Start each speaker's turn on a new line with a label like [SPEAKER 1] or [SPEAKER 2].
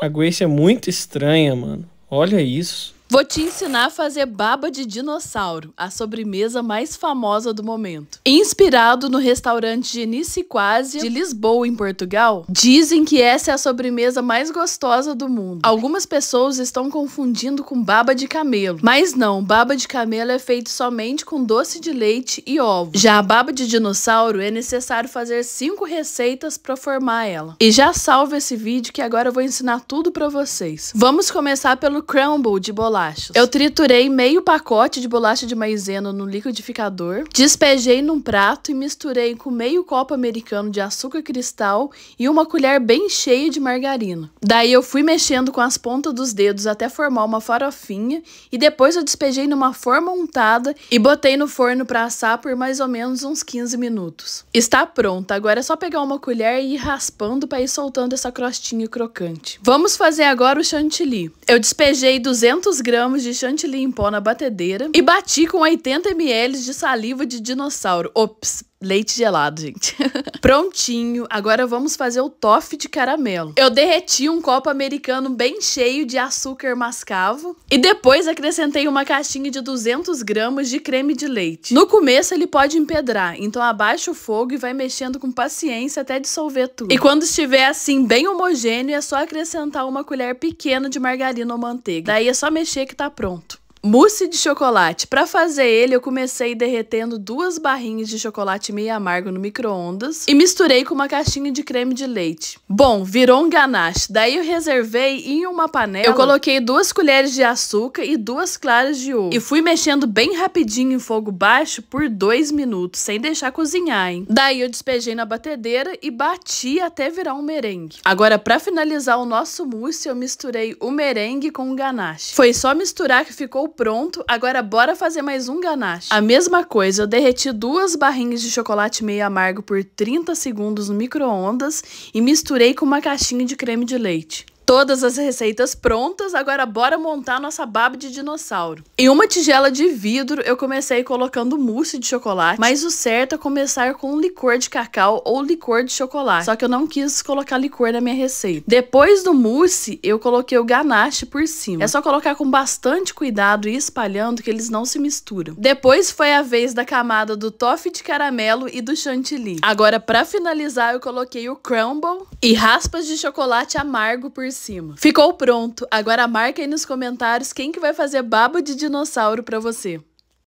[SPEAKER 1] A Grace é muito estranha, mano. Olha isso. Vou te ensinar a fazer baba de dinossauro, a sobremesa mais famosa do momento. Inspirado no restaurante Genice Quase de Lisboa, em Portugal, dizem que essa é a sobremesa mais gostosa do mundo. Algumas pessoas estão confundindo com baba de camelo, mas não, baba de camelo é feito somente com doce de leite e ovo. Já a baba de dinossauro é necessário fazer cinco receitas para formar ela. E já salva esse vídeo que agora eu vou ensinar tudo para vocês. Vamos começar pelo crumble de bolacha bolachas. Eu triturei meio pacote de bolacha de maizena no liquidificador, despejei num prato e misturei com meio copo americano de açúcar cristal e uma colher bem cheia de margarina. Daí eu fui mexendo com as pontas dos dedos até formar uma farofinha e depois eu despejei numa forma untada e botei no forno para assar por mais ou menos uns 15 minutos. Está pronta, agora é só pegar uma colher e ir raspando para ir soltando essa crostinha crocante. Vamos fazer agora o chantilly. Eu despejei 200 gramas de chantilly em pó na batedeira e bati com 80 ml de saliva de dinossauro. Ops, Leite gelado, gente. Prontinho, agora vamos fazer o toffee de caramelo. Eu derreti um copo americano bem cheio de açúcar mascavo e depois acrescentei uma caixinha de 200 gramas de creme de leite. No começo ele pode empedrar, então abaixa o fogo e vai mexendo com paciência até dissolver tudo. E quando estiver assim bem homogêneo, é só acrescentar uma colher pequena de margarina ou manteiga. Daí é só mexer que tá pronto. Mousse de chocolate. Para fazer ele, eu comecei derretendo duas barrinhas de chocolate meio amargo no micro-ondas e misturei com uma caixinha de creme de leite. Bom, virou um ganache. Daí eu reservei em uma panela. Eu coloquei duas colheres de açúcar e duas claras de ovo. E fui mexendo bem rapidinho em fogo baixo por dois minutos, sem deixar cozinhar, hein? Daí eu despejei na batedeira e bati até virar um merengue. Agora, para finalizar o nosso mousse, eu misturei o merengue com o ganache. Foi só misturar que ficou pronto, agora bora fazer mais um ganache. A mesma coisa, eu derreti duas barrinhas de chocolate meio amargo por 30 segundos no micro-ondas e misturei com uma caixinha de creme de leite. Todas as receitas prontas, agora bora montar nossa baba de dinossauro. Em uma tigela de vidro, eu comecei colocando mousse de chocolate, mas o certo é começar com licor de cacau ou licor de chocolate, só que eu não quis colocar licor na minha receita. Depois do mousse, eu coloquei o ganache por cima. É só colocar com bastante cuidado e espalhando que eles não se misturam. Depois foi a vez da camada do toffee de caramelo e do chantilly. Agora, para finalizar, eu coloquei o crumble e raspas de chocolate amargo por cima. Ficou pronto, agora marca aí nos comentários quem que vai fazer babo de dinossauro pra você.